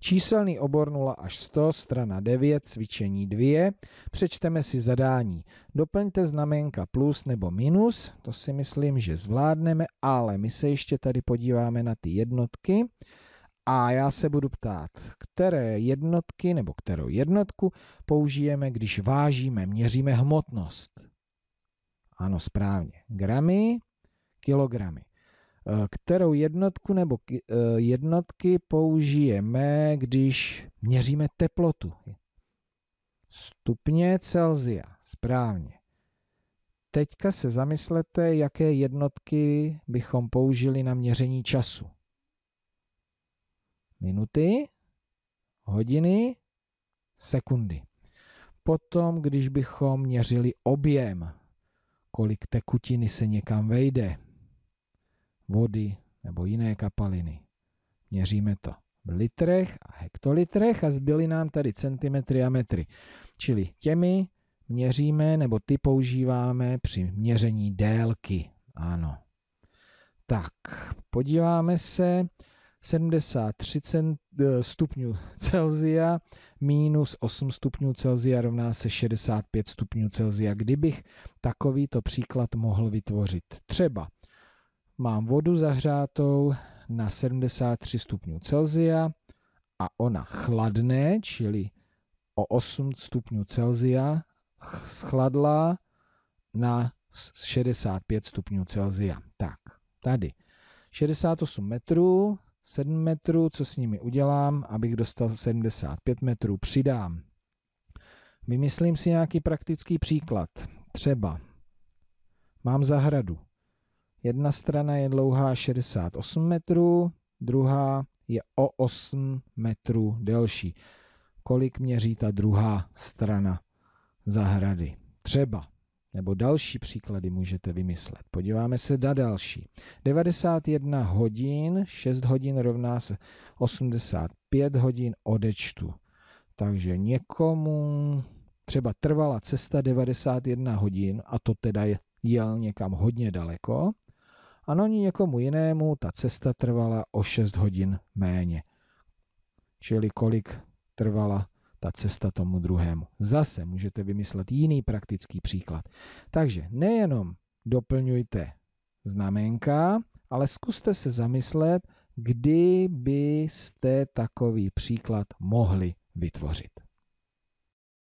Číselný obor 0 až 100, strana 9, cvičení 2. Přečteme si zadání. Doplňte znamenka plus nebo minus, to si myslím, že zvládneme, ale my se ještě tady podíváme na ty jednotky. A já se budu ptát, které jednotky nebo kterou jednotku použijeme, když vážíme, měříme hmotnost. Ano, správně. Gramy, kilogramy kterou jednotku nebo eh, jednotky použijeme, když měříme teplotu. Stupně Celzia, správně. Teďka se zamyslete, jaké jednotky bychom použili na měření času. Minuty, hodiny, sekundy. Potom, když bychom měřili objem, kolik tekutiny se někam vejde, vody nebo jiné kapaliny. Měříme to v litrech a hektolitrech a zbyly nám tady centimetry a metry. Čili těmi měříme nebo ty používáme při měření délky. Ano. Tak, podíváme se 73 eh, stupňů Celzia minus 8 stupňů Celzia rovná se 65 stupňů Celzia. Kdybych takovýto příklad mohl vytvořit. Třeba Mám vodu zahřátou na 73 stupňů Celzia a ona chladne, čili o 8 stupňů Celzia schladla na 65 stupňů Celzia. Tak, tady. 68 metrů, 7 metrů, co s nimi udělám, abych dostal 75 metrů, přidám. Vymyslím si nějaký praktický příklad. Třeba mám zahradu. Jedna strana je dlouhá 68 metrů, druhá je o 8 metrů delší. Kolik měří ta druhá strana zahrady? Třeba. Nebo další příklady můžete vymyslet. Podíváme se na další. 91 hodin, 6 hodin rovná se 85 hodin odečtu. Takže někomu třeba trvala cesta 91 hodin a to teda jel někam hodně daleko, a no ní někomu jinému ta cesta trvala o 6 hodin méně. Čili kolik trvala ta cesta tomu druhému. Zase můžete vymyslet jiný praktický příklad. Takže nejenom doplňujte znamenka, ale zkuste se zamyslet, kdy byste takový příklad mohli vytvořit.